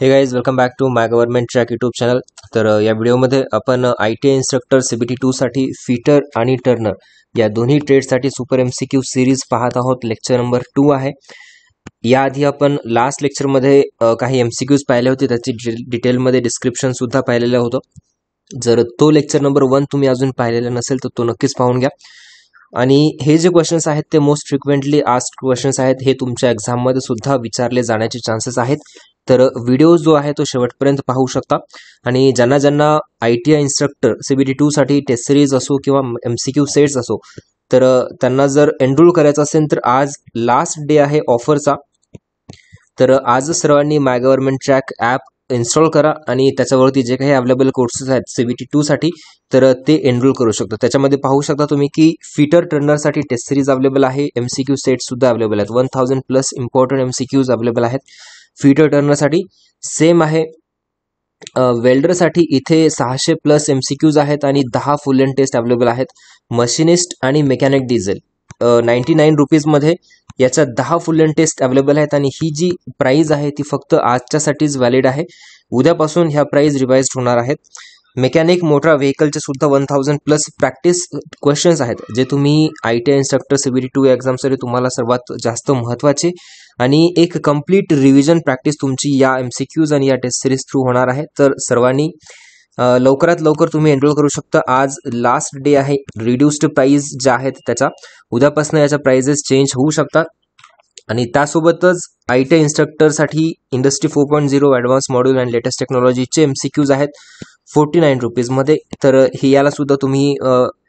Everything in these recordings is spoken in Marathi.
हे guys welcome back to my government track YouTube channel तर या व्हिडिओमध्ये आपण I T I instructor C B T टूसाठी फिटर आणि टर्नर या दोन्ही ट्रेडसाठी super M C Q series पाहत आहोत लेक्चर नंबर टू आहे याआधी आपण लास्ट लेक्चरमध्ये काही एम सी क्यूज पाहिले होते त्याची डिटेलमध्ये डिस्क्रिप्शनसुद्धा पाहिलेलं होतं जर तो लेक्चर नंबर वन तुम्ही अजून पाहिलेला नसेल तर तो नक्कीच पाहून घ्या आणि हे जे क्वेश्चन्स आहेत ते मोस्ट फ्रिक्वेंटली आस्ट क्वेश्चन्स आहेत हे तुमच्या एक्झाममध्ये सुद्धा विचारले जाण्याचे चान्सेस आहेत तर व्हिडिओ जो आहे तो शेवटपर्यंत पाहू शकता आणि ज्यांना ज्यांना I T I instructor CBT साठी टेस्ट सिरीज असो किंवा एम सी क्यू सेट्स असो तर त्यांना जर एनरोल करायचं असेल तर आज लास्ट डे आहे ऑफरचा तर आज सर्वांनी my government track app install करा आणि त्याच्यावरती जे काही अवेलेबल कोर्सेस आहेत सीबीटी टूसाठी तर ते एनरोल करू शकता त्याच्यामध्ये पाहू शकता तुम्ही की फिटर टर्नरसाठी टेस्ट सिरीज अवेलेबल आहे एम सी क्यू अवेलेबल आहेत one thousand plus important M C Qs available आहेत फीटर टर्नरसाठी सेम आहे वेल्डरसाठी इथे सहाशे प्लस एम सी क्यूज आहेत आणि दहा फुल एंड टेस्ट अवेलेबल आहेत मशिनिस्ट आणि मेकॅनिक डिझेल नाईन्टी नाईन रुपीजमध्ये याच्या दहा फुल एंड टेस्ट अवेलेबल आहेत आणि ही जी प्राईज आहे ती फक्त आजच्यासाठीच व्हॅलिड आहे उद्यापासून ह्या प्राईज रिवाइज होणार आहेत मेकॅनिक मोटर व्हेकलचे सुद्धा one thousand plus practice questions आहेत जे तुम्ही I T instructor CBT two एक्झामसाठी तुम्हाला सर्वात जास्त महत्त्वाचे आणि एक कम्प्लीट रिव्हिजन प्रॅक्टिस तुमची या एम सी क्यूज आणि या टेस्ट सिरीज थ्रू होणार आहे तर सर्वांनी लवकरात लवकर तुम्ही एनरोल करू शकता आज लास्ट डे आहे रिड्युस्ड प्राईज ज्या आहेत त्याचा उद्यापासून याच्या प्राइजेस चेंज होऊ शकतात आणि त्यासोबतच आय टी इन्स्ट्रक्टरसाठी industry four point zero advance module and latest टेक्नॉलॉजीचे एम सी क्यूज आहेत फोर्टी नाईन रुपीजमध्ये तर हे याला सुद्धा तुम्ही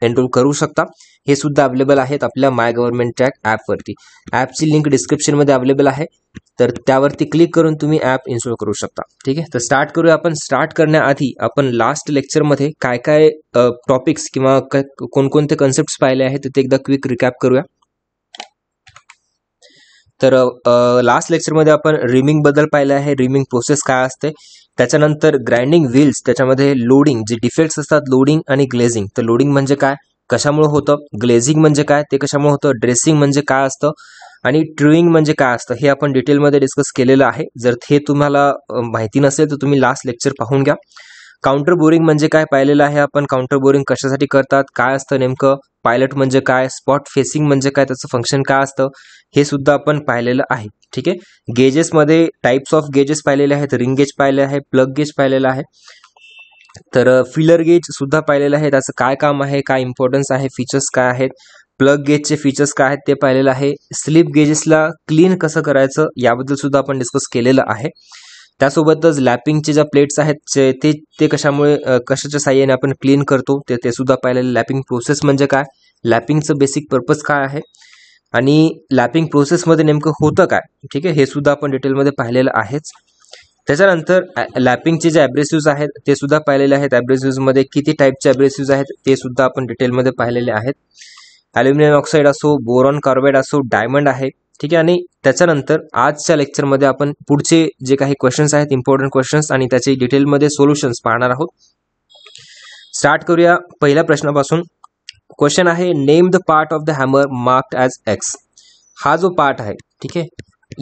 एनरोल करू शकता हे सुद्धा अवेलेबल आहेत आपल्या माय गव्हर्नमेंट वरती ॲपवरती ॲपची लिंक डिस्क्रिप्शनमध्ये अवेलेबल आहे तर त्यावरती क्लिक करून तुम्ही ॲप इन्स्टॉल करू शकता ठीक आहे तर स्टार्ट करूया आपण स्टार्ट करण्याआधी आपण लास्ट लेक्चरमध्ये काय काय टॉपिक्स किंवा कोणकोणते कन्सेप्ट पाहिले आहेत ते एकदा क्विक रिकॅप करूया तर लास्ट लेक्चरमध्ये आपण रिमिंगबद्दल पाहिलं आहे रिमिंग प्रोसेस काय असते त्याच्यानंतर ग्राइंडिंग व्हील्स त्याच्यामध्ये लोडिंग जे डिफेक्ट्स असतात लोडिंग आणि ग्लेझिंग तर लोडिंग म्हणजे काय कशामुळे होतं ग्लेझिंग म्हणजे काय ते कशामुळे होतं ड्रेसिंग म्हणजे काय असतं आणि ट्रुईंग म्हणजे काय असतं हे आपण डिटेलमध्ये डिस्कस केलेलं आहे जर हे तुम्हाला माहिती नसेल तर तुम्ही लास्ट लेक्चर पाहून घ्या काउंटर बोरिंग म्हणजे काय पाहिलेलं आहे आपण काउंटर बोरिंग कशासाठी करतात काय असतं नेमकं पायलट म्हणजे काय स्पॉट फेसिंग म्हणजे काय त्याचं फंक्शन काय असतं हे सुद्धा आपण पाहिलेलं आहे ठीक आहे गेजेसमध्ये टाईप्स ऑफ गेजेस पाहिलेले आहेत रिंग गेज पाहिले आहे प्लग गेज पाहिलेला आहे तर फिलर गेज सुद्धा पाहिलेलं आहे त्याचं काय काम आहे काय इम्पॉर्टन्स आहे फीचर्स काय आहेत प्लग गेजचे फीचर्स काय आहेत ते पाहिलेलं आहे स्लिप गेजेसला क्लीन कसं करायचं याबद्दल सुद्धा आपण डिस्कस केलेलं आहे त्यासोबतच लॅपिंगचे ज्या प्लेट्स आहेत ते ते कशामुळे कशाच्या साह्याने आपण क्लीन करतो ते ते सुद्धा पाहिलेलं लॅपिंग प्रोसेस म्हणजे काय लॅपिंगचं बेसिक पर्पज काय आहे आणि लॅपिंग प्रोसेसमध्ये नेमकं होतं काय ठीक आहे हे सुद्धा आपण डिटेलमध्ये पाहिलेलं आहेच त्याच्यानंतर लॅपिंगचे जे ॲब्रेसिव्ज आहेत ते सुद्धा पाहिलेले आहेत ॲब्रेसिव्जमध्ये किती टाईपचे ॲब्रेसिव्ज आहेत ते सुद्धा आपण डिटेलमध्ये पाहिलेले आहेत ॲल्युमिनियम ऑक्साईड असो बोरॉन कार्बाईड असो डायमंड आहे ठीक आहे आणि त्याच्यानंतर आजच्या लेक्चरमध्ये आपण पुढचे जे काही क्वेश्चन्स आहेत इम्पॉर्टंट क्वेश्चन्स आणि त्याचे डिटेलमध्ये सोल्युशन्स पाहणार आहोत स्टार्ट करूया पहिल्या प्रश्नापासून क्वेश्चन आहे name the part of the hammer marked as X हा जो पार्ट आहे ठीक आहे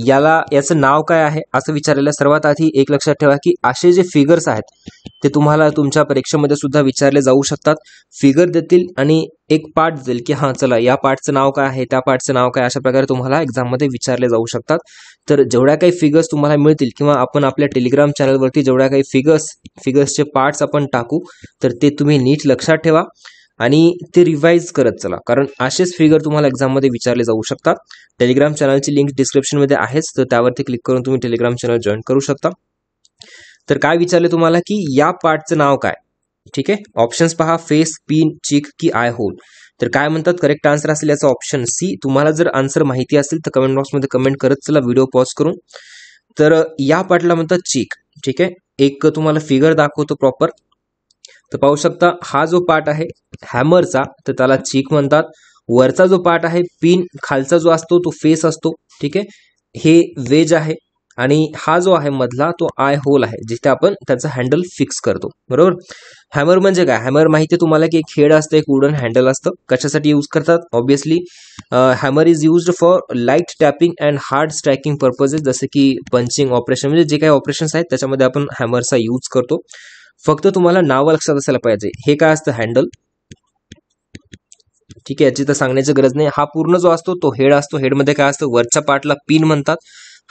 याला याचं नाव काय आहे असं विचारलेलं सर्वात आधी एक लक्षात ठेवा की असे जे फिगर्स आहेत ते तुम्हाला तुमच्या परीक्षेमध्ये सुद्धा विचारले जाऊ शकतात फिगर देतील आणि एक पार्ट देईल की हां चला या पार्टचं नाव काय आहे त्या पार्टचं नाव काय अशा प्रकारे तुम्हाला एक्झाममध्ये विचारले जाऊ शकतात तर जेवढ्या काही फिगर्स तुम्हाला मिळतील किंवा आपण आपल्या टेलिग्राम चॅनलवरती जेवढ्या काही फिगर्स फिगर्सचे पार्ट्स आपण टाकू तर ते तुम्ही नीट लक्षात ठेवा आणि ते रिवाईज करत चला कारण असेच फिगर तुम्हाला एक्झाममध्ये विचारले जाऊ शकतात टेलिग्राम चॅनलची लिंक डिस्क्रिप्शनमध्ये आहेच तर त्यावरती क्लिक करून तुम्ही टेलिग्राम चॅनल जॉईन करू शकता तर काय विचारले तुम्हाला की या पार्टचं नाव काय ठीक आहे ऑप्शन्स पहा फेस पिन चिक की आय होल तर काय म्हणतात करेक्ट आन्सर असेल याचा ऑप्शन सी तुम्हाला जर आन्सर माहिती असेल तर कमेंट बॉक्समध्ये कमेंट करत चला व्हिडिओ पॉज करून तर या पार्टला म्हणतात चिक ठीक आहे एक तुम्हाला फिगर दाखवतो प्रॉपर तर पाहू शकता हा जो पार्ट आहे हॅमरचा तर त्याला चीक म्हणतात वरचा जो पार्ट आहे पिन खालचा जो असतो तो फेस असतो ठीक आहे हे वेज आहे आणि हा जो आहे मधला तो आय होल आहे जिथे आपण त्याचा हँडल फिक्स करतो बरोबर हॅमर म्हणजे काय हॅमर माहिती तुम्हाला की एक हेड असतं एक वुडन हँडल असतं कशासाठी यूज करतात obviously hammer is used for light tapping and hard striking purposes जसं की पंचिंग ऑपरेशन म्हणजे जे काही ऑपरेशन्स आहेत त्याच्यामध्ये आपण हॅमरचा यूज करतो फक्त तुम्हाला नाव लक्षात असायला पाहिजे हे काय असतं हँडल ठीक आहे याची तर सांगण्याची गरज नाही हा पूर्ण जो असतो तो हेड असतो हेडमध्ये काय असतं वरच्या पार्टला पिन म्हणतात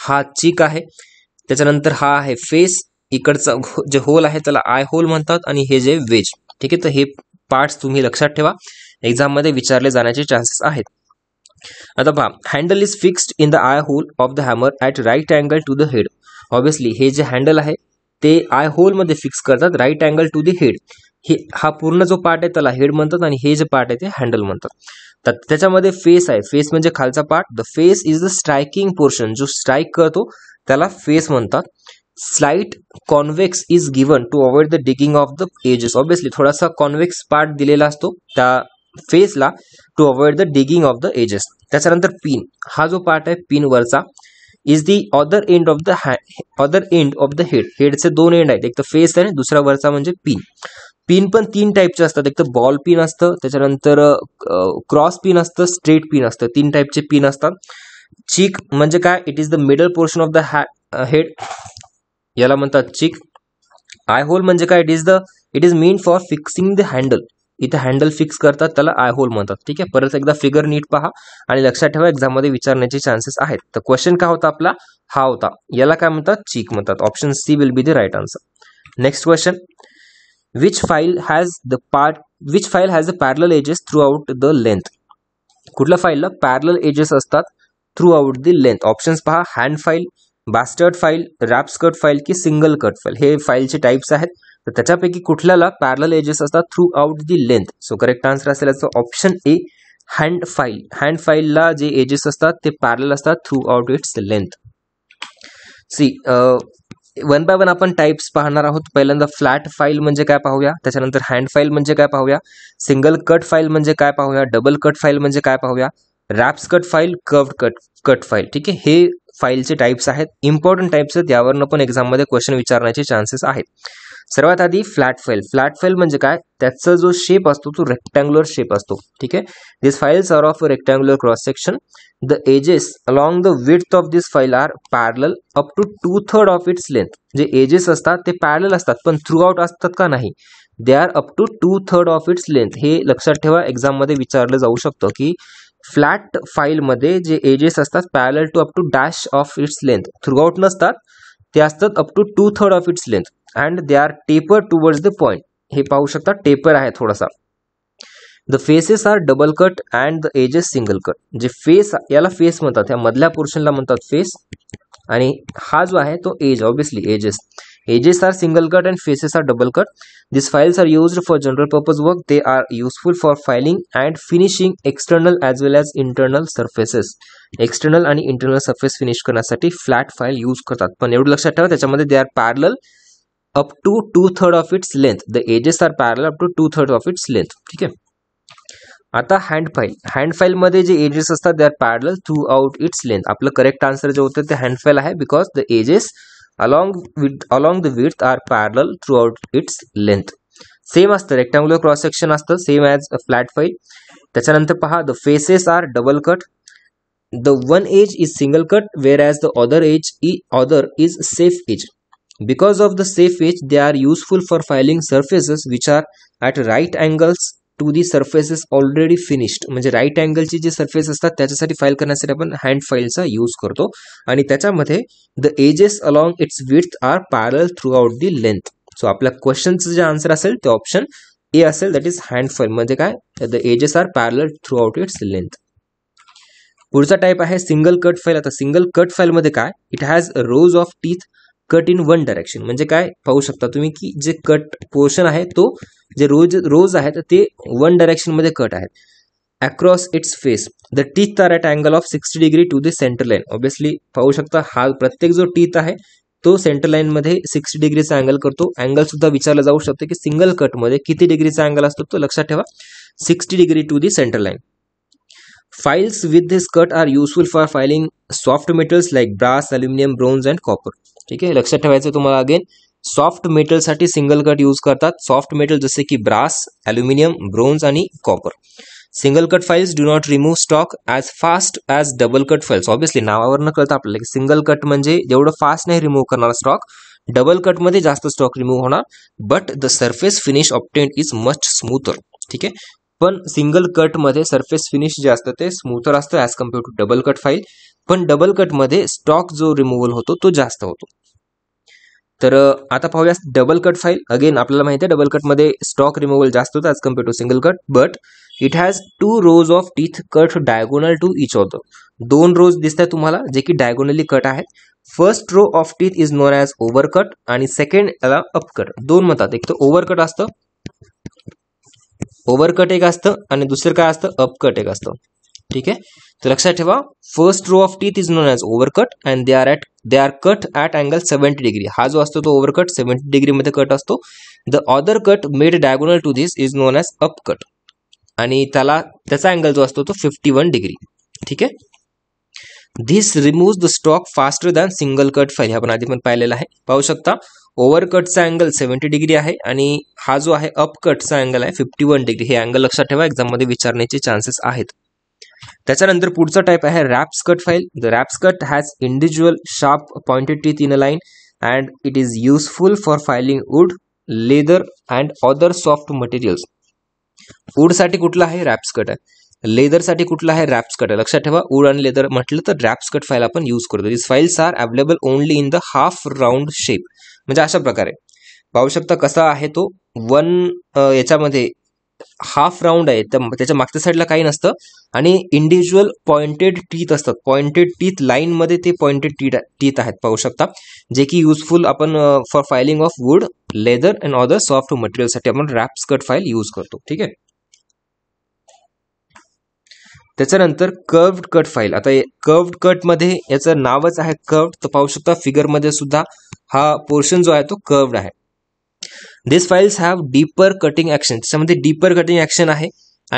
हा चीक आहे त्याच्यानंतर हा आहे फेस इकडचा जे होल आहे त्याला आय होल म्हणतात आणि हे जे वेज ठीक आहे तर हे पार्ट्स तुम्ही लक्षात ठेवा एक्झाममध्ये विचारले जाण्याचे चान्सेस आहेत आता पहा handle is fixed in the eye hole of the hammer at right angle to the head obviously हे जे हँडल आहे ते आय होलमध्ये फिक्स करतात right angle to the head हे हा पूर्ण जो पार्ट आहे त्याला हेड म्हणतात आणि हे जे पार्ट आहे ते हँडल म्हणतात तर त्याच्यामध्ये फेस आहे फेस म्हणजे खालचा part the face is the striking portion जो स्ट्राईक करतो त्याला फेस म्हणतात slight convex is given to avoid the digging of the edges obviously थोडासा कॉन्वेक्स पार्ट दिलेला असतो त्या फेसला to avoid the digging of the edges त्याच्यानंतर पिन हा जो पार्ट आहे पिन वरचा is the other end of the other end of the head हेडचे दोन एंड आहेत एक तर फेस आहे दुसरा वरचा म्हणजे पिन पिन पण तीन टाईपचे असतात एक तर बॉल पिन असतं त्याच्यानंतर क्रॉस पिन असतं स्ट्रेट पिन असतं तीन टाईपचे पिन असतात चीक म्हणजे काय it is the middle portion of the head याला म्हणतात चीक आय होल म्हणजे काय it is the it is meant for fixing the handle इथे हँडल फिक्स करतात त्याला आय होल म्हणतात ठीक आहे परत एकदा फिगर नीट पहा आणि लक्षात ठेवा एक्झाममध्ये विचारण्याचे चान्सेस आहेत तर क्वेश्चन काय होता आपला हा होता याला काय म्हणतात चीक म्हणतात option C will be the right answer next question which file has the part which file has the parallel edges throughout the length कुठल्या फाईलला पॅरल एजेस असतात throughout the length options पहा hand file bastard file cut file की सिंगल कट फाईल हे फाईलचे टाइप्स आहेत तर त्याच्यापैकी कुठल्याला पॅरल एजेस असतात through out the length so correct answer असेल याचं option A hand file hand फाईलला जे एजेस असतात ते पॅरल असतात through out its length see one by one आपण टाईप्स पाहणार आहोत पहिल्यांदा फ्लॅट फाईल म्हणजे काय पाहूया त्याच्यानंतर हँड फाईल म्हणजे काय पाहूया सिंगल कट फाईल म्हणजे काय पाहूया डबल कट फाईल म्हणजे काय पाहूया रॅप्स cut file curve cut cut file ठीक आहे हे फाईलचे टाईप्स आहेत इम्पॉर्टंट टाईप्स आहेत यावरनं पण एक्झाममध्ये क्वेश्चन विचारण्याचे चान्सेस आहेत सर्वात आधी फ्लॅट फाईल फ्लॅट फाईल म्हणजे काय त्याचा जो शेप असतो तो रेक्टँग्युलर शेप असतो ठीक आहे this files are of rectangular cross section the edges along the width of this file are parallel up to two third of its length जे एजेस असतात ते पॅरल असतात पण थ्रू आउट असतात का नाही they are up to two third of its length हे लक्षात ठेवा एक्झाममध्ये विचारलं जाऊ शकतं की फ्लॅट फाईलमध्ये जे एजेस असतात parallel to up to dash of its length out नसतात ते असतात up to two third of its length and they are taper towards the point हे पाहू शकता टेपर आहे थोडासा the faces are double cut and the edges single cut जे फेस याला फेस म्हणतात या मधल्या पोर्शनला म्हणतात फेस आणि हा जो आहे तो edge obviously edges edges are single cut and faces are double cut this files are used for general purpose work they are useful for filing and finishing external as well as internal surfaces external आणि इंटरनल सर्फेस फिनिश करण्यासाठी फ्लॅट फाईल यूज करतात पण एवढं लक्षात ठेवा त्याच्यामध्ये they are parallel up to two third of its length the edges are parallel up to two third of its length ठीक आहे आता हँड फाईल हँड फाईलमध्ये जे एजेस असतात they are parallel through out its length आपलं करेक्ट आन्सर जे होतं ते हँड फाईल आहे because the edges along with along the with are parallel through out its length same असतं रेक्टँग्युलर क्रॉस सेक्शन असतं same as a flat file त्याच्यानंतर पहा the faces are double cut the one edge is single cut whereas the other edge इ other is safe edge Because of the safe edge, they are useful for filing surfaces which are at right angles to the surfaces already finished म्हणजे राईट अँगलची जे सर्फेस असतात त्याच्यासाठी फाईल करण्यासाठी आपण हँड फाईलचा यूज करतो आणि त्याच्यामध्ये the edges along its with are parallel through out the length so आपल्या क्वेश्चनचं जे आन्सर असेल ते ऑप्शन ए असेल दॅट इज हँड फाईल म्हणजे काय the edges are parallel through out its length पुढचा टाईप आहे सिंगल कट फाईल आता सिंगल कट मध्ये काय it has rows of teeth cut in one direction म्हणजे काय पाहू शकता तुम्ही की जे कट पोर्शन है तो जे रोज रोज आहेत ते वन डायरेक्शनमध्ये कट है across its face the teeth are at angle of sixty degree to the centre line obviously पाहू शकता हा प्रत्येक जो टीथ है तो सेंटर लाईनमध्ये सिक्स्टी डिग्रीचा अँगल करतो अँगल सुद्धा विचारला जाऊ शकतो की सिंगल कटमध्ये किती डिग्रीचा अँगल असतो तो लक्ष्य ठेवा sixty degree to the centre line files with this cut are useful for filing soft metals like brass aluminium bronze and copper ठीक आहे लक्षात ठेवायचं तुम्हाला अगेन सॉफ्ट मेटलसाठी सिंगल कट यूज करतात सॉफ्ट मेटल जसे की ब्रास ॲल्युमिनियम ब्रोन्झ आणि copper single cut files do not remove stock as fast as double cut files obviously नावावरनं कळतं आपल्याला की सिंगल कट म्हणजे जेवढं फास्ट नाही रिमूव्ह करणार स्टॉक डबल कटमध्ये जास्त स्टॉक रिमूव्ह होणार but the surface finish obtained is much smoother ठीक आहे पण सिंगल कटमध्ये सरफेस फिनिश जे असतं ते स्मूथर असतं as compared to double cut file पण डबल कटमध्ये स्टॉक जो रिमूव्हल होतो तो जास्त होतो तर आता पाहूया डबल कट फाईल अगेन आपल्याला माहिती आहे डबल कटमध्ये स्टॉक रिमूव्हल जास्त होतं as compared to single cut but it has two rows of teeth cut diagonal to each of दोन रोज दिसत आहे तुम्हाला जे की डायगोनली कट आहेत first row of teeth is known as ओव्हर कट आणि सेकंड याला अपकट दोन म्हणतात एक तर ओव्हर कट असतं ओव्हरकट एक असतं आणि दुसरं काय असतं अपकट एक असतं ठीक आहे तर लक्षात ठेवा first row of teeth is known as overcut and they are at they are cut at angle seventy degree हा जो असतो तो ओव्हरकट डिग्री डिग्रीमध्ये कट असतो the other cut made diagonal to this is known as upcut आणि त्याला त्याचा अँगल जो असतो तो फिफ्टी वन डिग्री ठीक आहे this remove the stock faster than single cut file आपण आधी पण पाहिलेला आहे पाहू शकता ओव्हरकटचा अँगल सेव्हन्टी डिग्री आहे आणि हा जो आहे अपकटचा अँगल आहे फिफ्टी वन डिग्री हे अँगल लक्षात ठेवा मध्ये विचारण्याचे चान्सेस आहेत त्याच्यानंतर पुढचा टाईप आहे wraps cut file the wraps cut has individual sharp pointed teeth in a line and it is useful for filing wood leather and other soft materials वूडसाठी कुठला आहे रॅप्स कट आहे साठी कुठला आहे रॅप्स कट आहे लक्षात ठेवा वूड आणि लेदर म्हटलं तर रॅप्स कट फाईल आपण यूज करतो this files are available only in the half round shape म्हणजे अशा प्रकारे पाहू शकता कसा आहे तो वन याच्यामध्ये हाफ राऊंड आहे त्याच्या मागच्या साईडला काही नसतं आणि इंडिव्हिज्युअल पॉइंटेड टीथ असतात पॉइंटेड टीथ लाईनमध्ये ते पॉइंटेड टीथ आहेत पाहू शकता जे की युजफुल आपण for filing of wood leather and other soft material साठी आपण रॅप्स कट फाईल यूज करतो ठीक आहे त्याच्यानंतर कर्व्ड कट फाईल आता कर्व्ड कटमध्ये याचं नावच आहे कर्वड तर पाहू शकता फिगरमध्ये सुद्धा हा पोर्शन जो आहे तो कर्व्ड आहे this files have deeper cutting action त्याच्यामध्ये डीपर कटिंग ॲक्शन आहे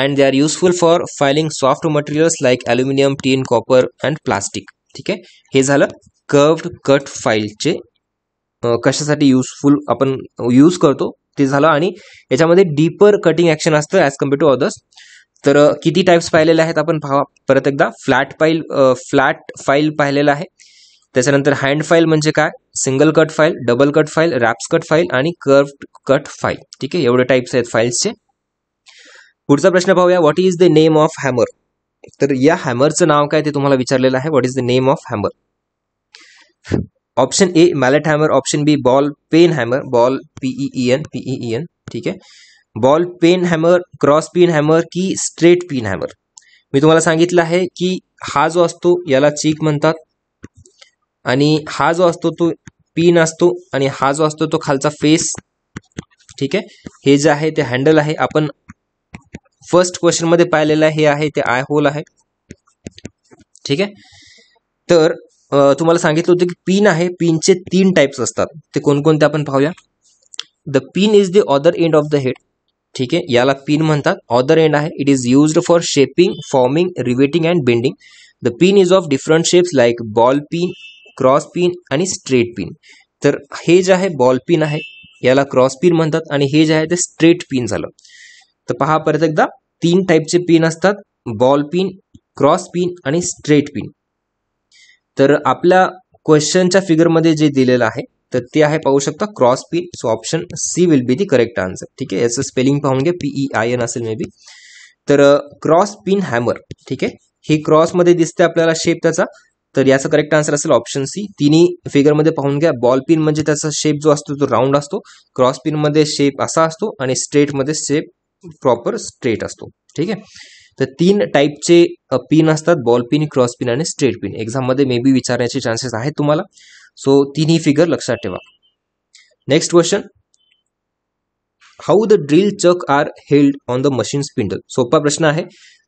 and they are useful for filing soft materials like aluminium tin copper and plastic ठीक आहे हे झालं कर्व्ड कट फाईलचे कशासाठी युजफुल आपण यूज करतो ते झालं आणि याच्यामध्ये डीपर कटिंग ॲक्शन असतं ॲज कम्पेअर टू अदर्स तर किती टाईप्स पाहिलेले आहेत आपण पहा परत एकदा फ्लॅट फाईल फ्लॅट फाईल पाहिलेला आहे त्याच्यानंतर हँड फाईल म्हणजे काय single cut file double cut file रॅप्स कट फाईल आणि कर्व कट फाईल ठीक आहे एवढे टाईप्स आहेत फाईल्सचे पुढचा प्रश्न पाहूया what is the name of hammer तर या हॅमरचं नाव काय ते तुम्हाला विचारलेलं आहे what is the name of hammer option A mallet hammer option B ball peen hammer ball P E E N ठीक आहे ball peen hammer cross pin hammer की स्ट्रेट पिन हॅमर मी तुम्हाला सांगितलं आहे की हा जो असतो याला चीक म्हणतात आणि हा जो असतो तो पिन असतो आणि हा जो असतो तो खालचा फेस ठीक आहे हे जे आहे ते हँडल आहे आपण फर्स्ट क्वेश्चनमध्ये पाहिलेलं हे आहे ते आय होल आहे ठीक आहे तर तुम्हाला सांगितलं होतं की पिन आहे पिनचे तीन टाईप्स असतात ते कोणकोणते आपण पाहूया the pin is the other end of the head ठीक आहे याला पिन म्हणतात ऑदर एंड आहे it is used for shaping forming riveting and bending the pin is of different shapes like ball pin cross pin आणि स्ट्रेट पिन तर हे जे आहे बॉल पिन आहे याला क्रॉस पिन म्हणतात आणि हे जे आहे ते स्ट्रेट पिन झालं तर पहा परत एकदा तीन टाईपचे पिन असतात बॉल पिन क्रॉस पिन आणि स्ट्रेट पिन तर आपल्या क्वेश्चनच्या फिगरमध्ये जे दिलेलं आहे तर ते आहे पाहू शकता cross pin so option C will be the correct answer ठीक आहे याचं स्पेलिंग पाहून घ्या पीई आय एन असेल मे बी तर क्रॉस पिन हॅमर ठीक आहे हे मध्ये दिसते आपल्याला शेप त्याचा तर याचा करेक्ट आन्सर असेल ऑप्शन सी तिन्ही फिगरमध्ये पाहून घ्या बॉल पिन म्हणजे त्याचा शेप जो असतो तो राऊंड असतो क्रॉस मध्ये शेप असा असतो आणि स्ट्रेटमध्ये शेप प्रॉपर स्ट्रेट असतो ठीक आहे तर तीन टाईपचे पिन असतात बॉल पिन क्रॉस पिन आणि स्ट्रेट पिन एक्झाममध्ये मे बी विचारण्याचे चान्सेस आहेत तुम्हाला सो तिन्ही फिगर लक्षात ठेवा next question how the drill chuck are held on the machine spindle सोपा प्रश्न आहे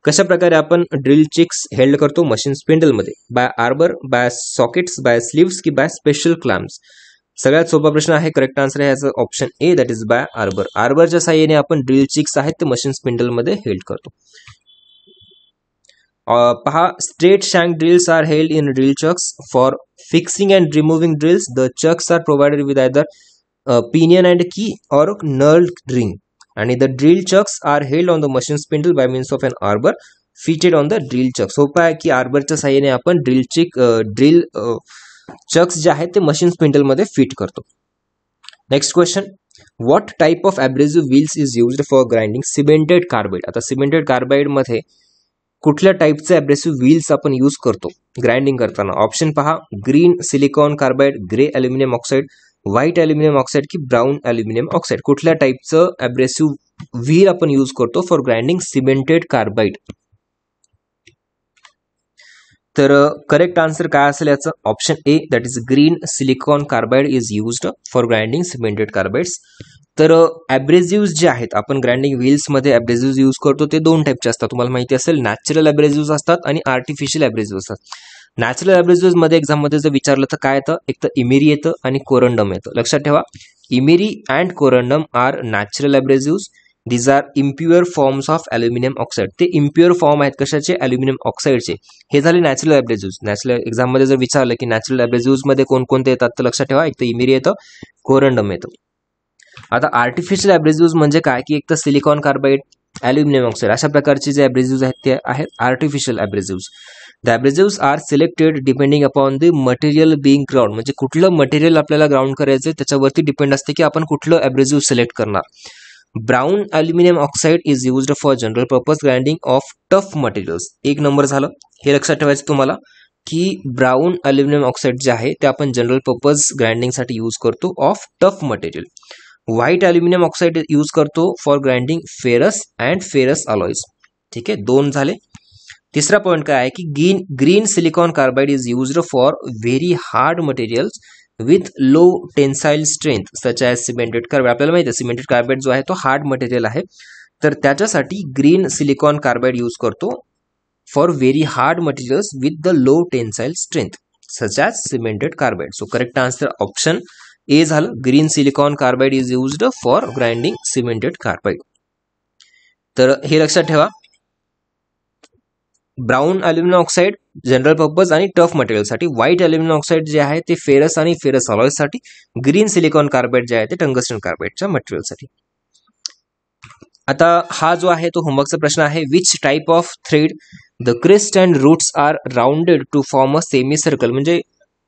कशा प्रकारे आपण ड्रिल चिक्स हेल्ड करतो मशीन स्पिंडलमध्ये by arbor by sockets by sleeves की बाय स्पेशल क्लॅम्स सगळ्यात सोपा प्रश्न आहे करेक्ट आन्सर आहे याचं option A that is by arbor आर्बरच्या साह्याने आपण ड्रिल चिक्स आहेत ते मशीन स्पिंडलमध्ये हेल्ड करतो पहा straight shank drills are held in drill chucks for fixing and removing drills the chucks are with pinion and key or knurled ring the drill chucks are held on the machine spindle by means of an arbor fitted on the drill chucks हो आहे की आर्बरच्या साह्याने आपण ड्रिलचे ड्रिल चक्स जे आहेत ते मशीन स्पिंडल मध्ये फिट करतो next question what type of abrasive wheels is use for grinding cemented carbide आता सिमेंटेड कार्बाइड मध्ये कुठल्या टाईपचे अब्रेसिव्ह व्हील्स आपण यूज करतो ग्राइंडिंग करताना ऑप्शन पहा green silicon carbide grey aluminium oxide white aluminium oxide की ब्राऊन ॲल्युमिनियम ऑक्साईड कुठल्या टाईपचं अब्रेसिव्ह व्हील आपण यूज करतो फॉर ग्राइंडिंग सिमेंटेड कार्बाईड तर करेक्ट आन्सर काय असेल याचं option A that is green silicon carbide is used for grinding cemented carbides तर ॲब्रेझिव्ज जे आहेत आपण ग्राइंडिंग व्हील्समध्ये ॲब्रेझिव्ज यूज करतो ते दोन टाईपचे असतात तुम्हाला माहिती असेल नॅचरल ॲब्रेझिव्ज असतात आणि आर्टिफिशियल ॲब्रेझिव्ह असतात नॅचरल ॲब्रेझिव्जमध्ये एक्झाममध्ये जर विचारलं तर काय येतं एक तर इमेरी येतं आणि कोरंडम येतं लक्षात ठेवा emery and corundum are natural abrasives these are impure forms of aluminium oxide ते इम्प्युअर फॉर्म आहेत कशाचे ॲल्युमिनियम ऑक्साईडचे हे झाले नॅचरल ॲब्रेज्यूज नॅचरल एक्झाममध्ये जर विचारलं की नॅचरल मध्ये कोणकोणते येतात तर लक्षात ठेवा एक तर इमिरी येतं कोरंडम येतो आता आर्टिफिशियल ॲब्रेज्यूज म्हणजे काय की एक तर सिलिकॉन कार्बाईड ॲल्युमिनियम ऑक्साईड अशा प्रकारचे जे ॲब्रेज्यूज आहेत ते आहेत artificial abrasives the abrasives are selected depending upon the material being ground म्हणजे कुठलं मटेरियल आपल्याला ग्राउंड करायचं त्याच्यावरती डिपेंड असते की आपण कुठलं ॲब्रेज्यूज सिलेक्ट करणार brown aluminium oxide is use for general purpose grinding of tough materials एक नंबर झालं हे लक्षात ठेवायचं तुम्हाला अल्युमिनियम ऑक्साईड जे आहे ते आपण जनरल पर्पज ग्राइंडिंग यूज करते of tough material white aluminium oxide use करतो for grinding ferrous and ferrous alloys ठीक है दोन तीसरा पॉइंट का है आहे की green green silicon carbide is use for very hard materials with low tensile strength such as cemented carbide आपल्याला माहिती आहे सिमेंटेड कार्बाईड जो आहे तो हार्ड मटेरियल आहे तर त्याच्यासाठी ग्रीन सिलिकॉन कार्बाइड यूज करतो for very hard materials with the low tensile strength such as cemented carbide so correct answer option A झालं green silicon carbide is used for grinding cemented carbide तर हे लक्षात ठेवा brown aluminium oxide general purpose आणि टफ मटेरियल साठी व्हाईट अल्युमिनियम ऑक्साईड जे आहे ते फेरस आणि फेरस साठी ग्रीन सिलिकॉन कार्बेट जे आहे ते टंगस्टन कार्बेटच्या साठी आता हा जो आहे तो होमवर्कचा प्रश्न आहे which type of thread the crest and roots are rounded to form a semicircle म्हणजे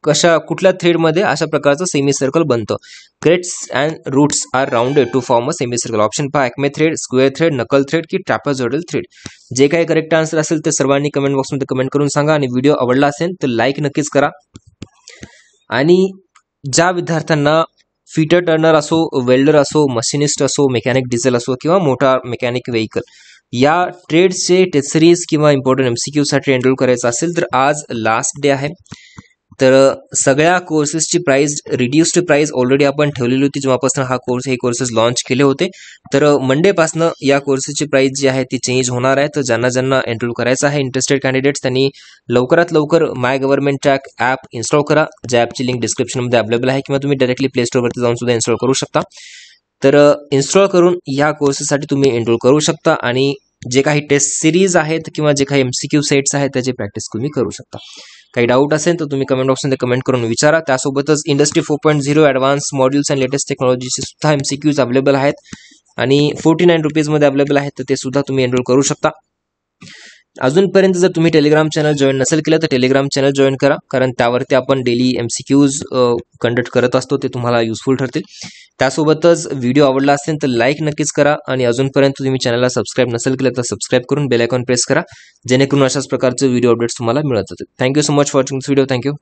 कशा कुठल्या थ्रेड मध्ये अशा प्रकारचं सेमी सर्कल बनतं crests and roots are rounded to form a semicircle option पहा acme thread square thread knuckle thread की ट्रॅपझोडल थ्रेड जे काही करेक्ट आन्सर असेल ते सर्वांनी कमेंट बॉक्समध्ये कमेंट करून सांगा आणि व्हिडिओ आवडला असेल तर लाईक नक्कीच करा आणि ज्या विद्यार्थ्यांना फिटर टर्नर असो वेल्डर असो मशिनिस्ट असो मेकॅनिक डिझेल असो किंवा मोठा मेकॅनिक व्हेकल या ट्रेडचे टेस्ट सीरीज किंवा इम्पॉर्टंट साठी एनरोल करायचं असेल तर आज लास्ट डे आहे तर सगळ्या कोर्सेसची प्राइस रिड्युस्ड प्राईस ऑलरेडी आपण ठेवलेली होती जेव्हापासून हा कोर्स हे कोर्सेस लॉन्च केले होते तर मंडेपासनं या कोर्सेसची प्राइस जी आहे ती चेंज होणार आहे तर ज्यांना ज्यांना एनरोल करायचं आहे इंटरेस्टेड कॅन्डिडेट्स त्यांनी लवकरात लवकर My government track app install करा ज्या ॲपची लिंक डिस्क्रिप्शनमध्ये अवेलेबल आहे किंवा तुम्ही डायरेक्टली प्ले वरती जाऊन सुद्धा इन्स्टॉल करू शकता तर इन्स्टॉल करून या कोर्सेससाठी तुम्ही एनरोल करू शकता आणि जे काही टेस्ट सिरीज आहेत किंवा जे काही एमसीक्यू क्यू सेट्स आहेत त्याची प्रॅक्टिस तुम्ही करू शकता काही डाऊट असेल तर तुम्ही कमेंट बॉक्समध्ये कमेंट करून विचारा त्यासोबतच industry four point zero advance modules and latest टेक्नॉलॉजीचे सुद्धा एम अवेलेबल आहेत आणि फोर्टी नाईन रुपीजमध्ये अवेलेबल आहेत तर ते सुद्धा तुम्ही एनरोल करू शकता अजूनपर्यंत जर तुम्ही टेलिग्राम चॅनल जॉईन नसेल केलं तर टेलिग्राम चॅनल जॉईन करा कारण त्यावरती आपण daily M C Qs conduct करत असतो ते तुम्हाला युजफुल ठरतील त्यासोबतच व्हिडिओ आवडला असेल तर लाईक नक्कीच करा आणि अजूनपर्यंत तुम्ही चॅनलला सबस्क्राईब नसेल केलं तर सबस्क्राईब करून बेलायकॉन प्रेस करा जेणेकरून अशाच प्रकारचे व्हिडिओ अपडेट्स तुम्हाला मिळत जातात thank you so much watching this video thank you